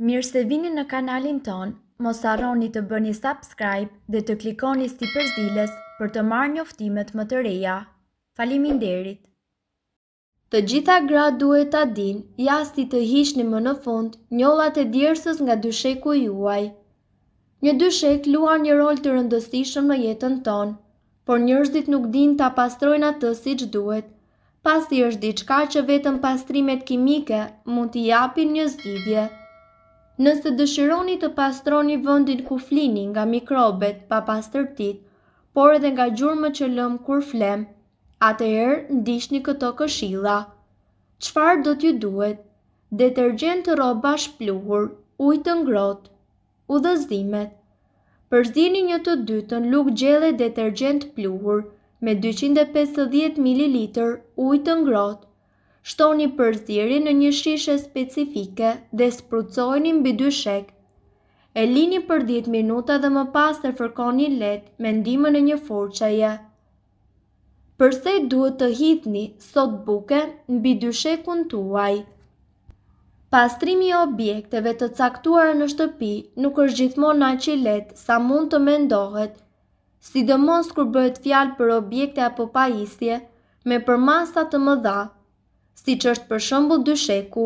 Mirë se vini në kanalin ton, mos arroni të bëni subscribe dhe të klikoni si përzdiles për të marrë njoftimet më të reja. Falimin derit! Të gjitha gra duhet të din, jasti të hishni më në fund, njollat e djersës nga dysheku juaj. Një dyshek luar një rol të rëndësishëm në jetën ton, por njërzit nuk din të apastrojnë atë si që duhet, pasi është diçka që vetën pastrimet kimike mund t'i japin një zgjidhje. Nëse dëshironi të pastroni vëndin ku flini nga mikrobet pa pastërtit, por edhe nga gjurë më që lëmë kur flem, atë erë ndishni këto këshilla. Qfar do t'ju duhet? Detergent të ro pluhur, ujtë të ngrot, u dhe Për zini një të dytën luk gjele detergent pluhur me 250 ml ujtë të ngrotë, shtoni përziri në një shishe specifike dhe sprucojni mbi dy shek. E lini për 10 minuta dhe më pas të fërkoni let me ndime në një forqeje. Përse duhet të hitni sot buke mbi dy shekun tuaj? Pastrimi i objekteve të caktuara në shtëpi nuk është gjithmonë aq i lehtë sa mund të mendohet, sidomos kur bëhet fjalë për objekte apo pajisje me përmasa të mëdha si që është për shëmbull dysheku.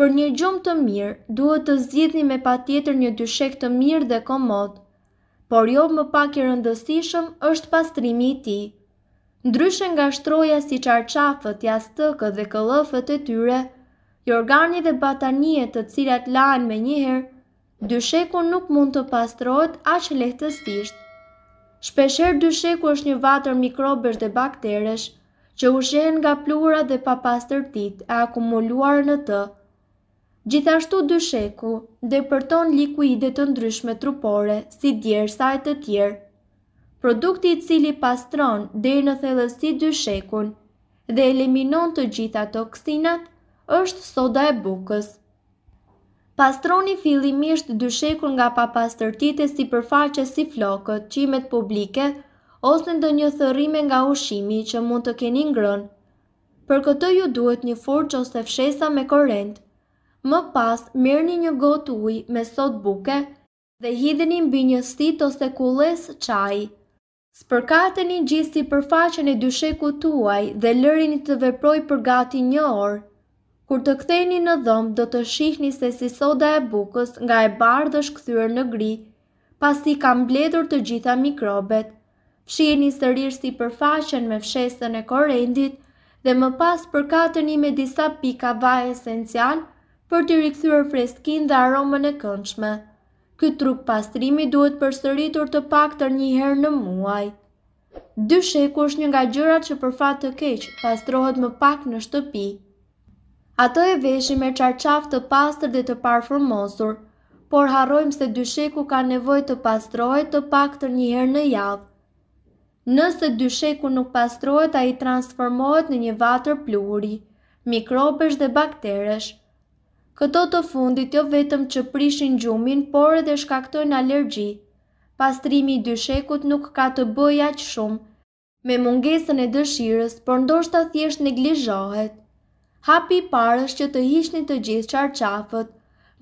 Për një gjumë të mirë, duhet të zgjidhni me pa tjetër një dyshek të mirë dhe komod, por jo më pak i rëndësishëm është pastrimi i ti. Ndryshën nga shtroja si qarqafët, jastëkët dhe këllëfët e tyre, jorgani dhe batanie të cilat lahen me njëherë, dysheku nuk mund të pastrohet aq lehtësisht. Shpesher dysheku është një vatër mikrobesh dhe bakteresh, që u shenë nga plura dhe papastërtit e akumuluar në të. Gjithashtu dysheku depërton likuidet të ndryshme trupore si djersa e të tjerë. Produkti i cili pastron dhe në thellësi dyshekun dhe eliminon të gjitha toksinat është soda e bukës. Pastroni fillimisht dyshekun nga papastërtit e si përfaqe si flokët, qimet publike, ose ndë një thërime nga ushimi që mund të keni ngrën. Për këtë ju duhet një forç ose fshesa me korrent. Më pas, mirë një gotë ujë me sot buke dhe hidheni mbi një stit ose kules qaj. Spërkateni gjisti për faqen e dysheku tuaj dhe lërini të veproj për gati një orë. Kur të ktheni në dhëmë, do të shihni se si soda e bukës nga e bardhë është këthyrë në gri, pasi kam bledur të gjitha mikrobet shieni sërirë si përfashen me fshesën e korendit dhe më pas përkateni me disa pika vaj esencial për të rikthyrë freskin dhe aromën e këndshme. Ky truk pastrimi duhet përsëritur të pak tër një herë në muaj. Dysheku është një nga gjërat që për fat të keq pastrohet më pak në shtëpi. Ato e veshim me çarçaf të pastër dhe të parfumosur, por harrojmë se dysheku ka nevojë të pastrohet të pak tër një herë në javë. Nëse dysheku nuk pastrohet, ai transformohet në një vatër pluhuri, mikropesh dhe bakteresh. Këto të fundit jo vetëm që prishin gjumin, por edhe shkaktojnë alergji. Pastrimi i dyshekut nuk ka të bëjë aq shumë me mungesën e dëshirës, por ndoshta thjesht neglizhohet. Hapi i parë është që të hiqni të gjithë çarçafët.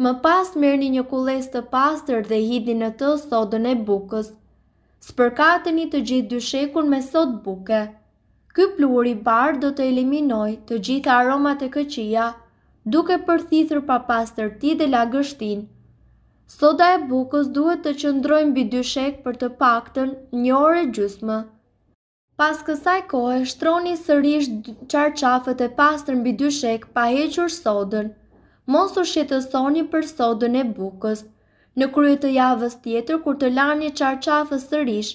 Më pas merrni një kullesë të pastër dhe hidhni në të sodën e bukës spërkateni të gjithë dyshekun me sot buke. Ky pluhur i bardh do të eliminoj të gjitha aromat e këqija, duke përthithër pa pastër ti dhe lagështin. Soda e bukës duhet të qëndrojnë bi dyshek për të pakten një orë gjysmë. Pas kësaj kohë, shtroni sërish qarqafët e pastër mbi dyshek pa hequr sodën. Mos u shqetësoni për sodën e bukës, Në krye të javës tjetër, kur të lani qarqafës sërish,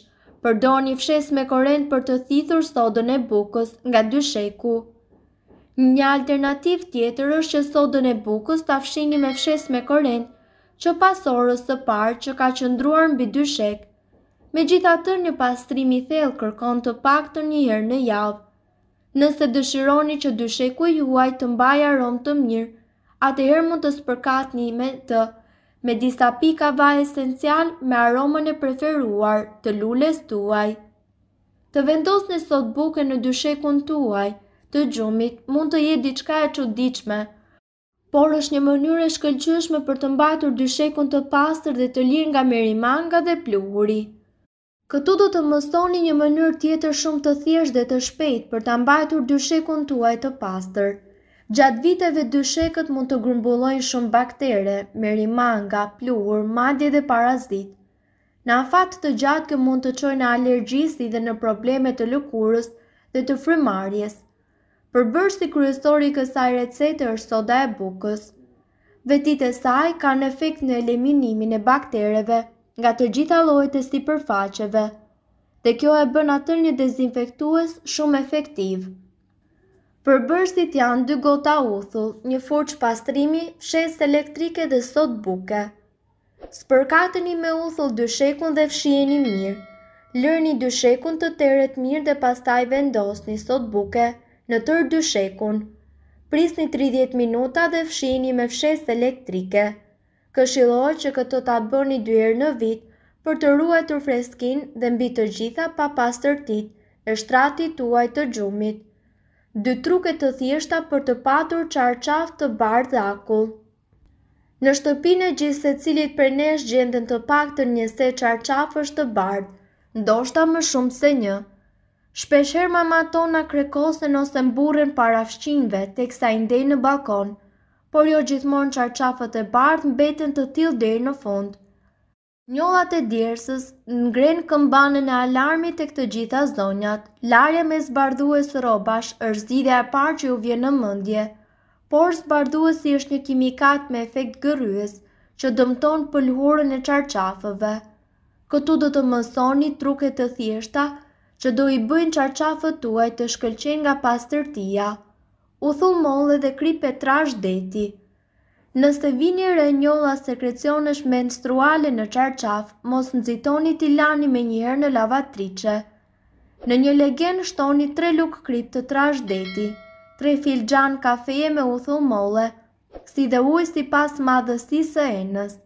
përdo një fshes me korend për të thithur sodën e bukës nga dy sheku. Një alternativ tjetër është që sodën e bukës të afshini me fshes me korend, që pas orës të parë që ka qëndruar mbi dyshek. shek. Me gjitha të një pastrimi thellë kërkon të pak të një herë në javë. Nëse dëshironi që dy juaj të mbaja rom të mirë, atëherë mund të spërkatni me të me disa pika vaj esencial me aromën e preferuar të lules tuaj. Të vendos në sot buke në dyshekun tuaj, të gjumit mund të jetë diçka e çuditshme, por është një mënyrë e shkëlqyeshme për të mbajtur dyshekun të pastër dhe të lirë nga merimanga dhe pluhuri. Këtu do të mësoni një mënyrë tjetër shumë të thjeshtë dhe të shpejtë për ta mbajtur dyshekun tuaj të pastër. Gjatë viteve dy mund të grumbullojnë shumë baktere, merimanga, manga, pluhur, madje dhe parazit. Në afat të gjatë kë mund të qojnë alergjisi dhe në problemet të lukurës dhe të frimarjes. Për bërë si kryesori kësaj recete është soda e bukës. Vetit e saj ka në efekt në eliminimin e baktereve nga të gjitha lojt e si përfaqeve. Dhe kjo e bën atër një dezinfektues shumë efektivë. Përbërësit janë dy gota uthull, një forç pastrimi, fshes elektrike dhe sot buke. Spërkatëni me uthull dy shekun dhe fshieni mirë. Lërni dy shekun të teret mirë dhe pastaj vendosni një sot buke në tërë dy shekun. Pris një 30 minuta dhe fshieni me fshesë elektrike. Këshilohet që këtë të atë bërë një dyherë në vitë për të ruaj të freskin dhe mbi të gjitha pa pas tërtit e shtratit tuaj të gjumit dy truke të thjeshta për të patur qarqaf të bardh dhe akull. Në shtëpinë e gjithë se cilit për nesh gjendën të pak të njëse qarqaf është të bardh, ndoshta më shumë se një. Shpesher mama tona krekosen ose mburën parafshqinve të kësa ndenë në balkon, por jo gjithmonë qarqafët e bardh mbeten të tilë dhejë në fondë. Njohat e djersës në ngrenë këmbanën e alarmi të këtë gjitha zonjat, larja me zbardhu e së robash është zidhe e parë që ju vje në mëndje, por zbardhu e si është një kimikat me efekt gërryes që dëmton pëllhurën e qarqafëve. Këtu do të mësoni truket të thjeshta që do i bëjnë qarqafët tuaj të shkëlqen nga pastërtia. tërëtia. U thulë mollë dhe kri trash deti. Nëse vini re njolla sekrecionesh menstruale në çarçaf, mos nxitoni ti lani me një në lavatriçe. Në një legen shtoni 3 lug krip të trash deti, 3 filxhan kafeje me uthull molle, si dhe ujë sipas madhësisë së enës.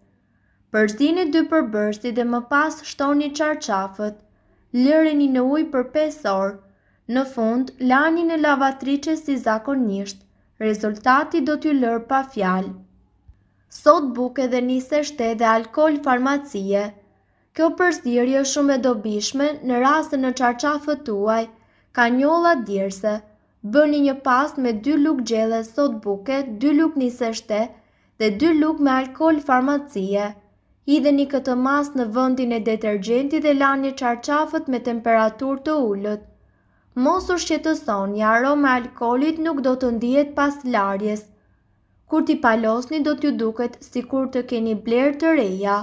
Përzini dy përbërësi dhe më pas shtoni çarçafët. Lëreni në ujë për 5 orë. Në fund lani në lavatriçe si zakonisht. Rezultati do t'ju lërë pa fjalë sot buke dhe njëse shte dhe alkohol farmacie. Kjo përstirje shumë e dobishme në rrasë në qarqa fëtuaj, ka njolla dirse, bëni një pas me 2 luk gjele sot buke, 2 luk njëse shte dhe 2 luk me alkohol farmacie. Hidheni këtë mas në vëndin e detergjenti dhe lani qarqafët me temperatur të ullët. Mosur shqetëson, jaro aroma alkoholit nuk do të ndijet pas larjes, kur t'i palosni do t'ju duket si kur të keni blerë të reja.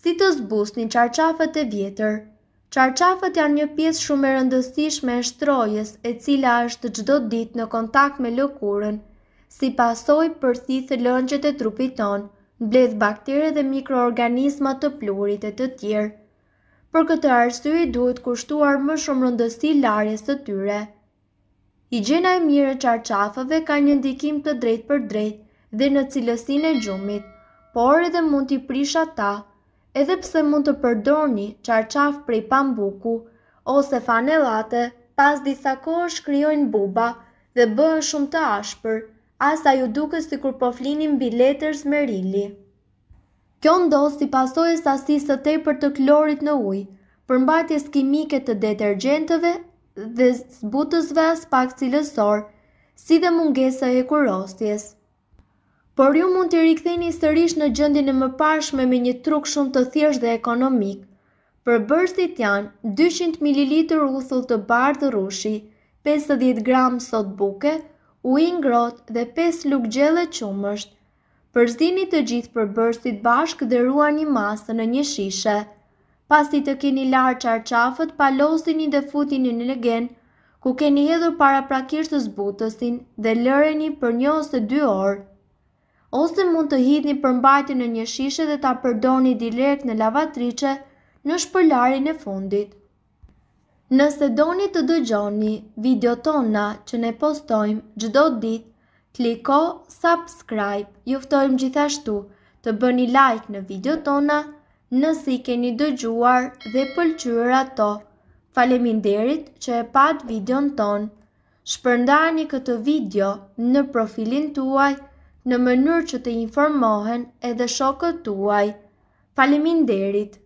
Si të zbusni qarqafët e vjetër, qarqafët janë një pjesë shumë e rëndësishme e shtrojes e cila është gjdo dit në kontakt me lëkurën, si pasoj për thithë lëngjët e trupit ton, mbledh bakterë dhe mikroorganisma të plurit e të tjerë. Për këtë arsye duhet kushtuar më shumë rëndësi larjes së tyre. I gjena e mire qarqafëve ka një ndikim të drejt për drejt dhe në cilësin e gjumit, por edhe mund t'i prisha ta, edhe pse mund të përdorni qarqafë prej pambuku, ose fanelate, pas disa kohë shkryojnë buba dhe bëhen shumë të ashpër, asa ju duke si kur poflinim biletër zmerili. Kjo ndosë si pasojës asisë të tej për të klorit në ujë, përmbajtjes kimike të detergjentëve dhe zbutësve as pak cilësor, si dhe mungesa e kurostjes. Por ju mund të riktheni sërish në gjëndin e më pashme me një truk shumë të thjesht dhe ekonomik. Për bërstit janë 200 ml uthull të bardë rushi, 50 g sot buke, ujnë grot dhe 5 luk gjele qumësht. Përzini të gjithë për bërstit bashkë dhe rua një masë në një shishe pasti të keni larë qarqafët, i dhe futini në legen, ku keni hedhur para prakisht të zbutësin dhe lëreni për një ose dy orë. Ose mund të hidhni për në një shishe dhe ta përdoni direkt në lavatrice në shpëllarin e fundit. Nëse doni të dëgjoni video tona që ne postojmë gjdo ditë, kliko subscribe, juftojmë gjithashtu të bëni like në video tona, nësi keni dëgjuar dhe pëlqyër ato. Faleminderit që e pat videon ton. Shpërndani këtë video në profilin tuaj në mënyrë që të informohen edhe shokët tuaj. Faleminderit.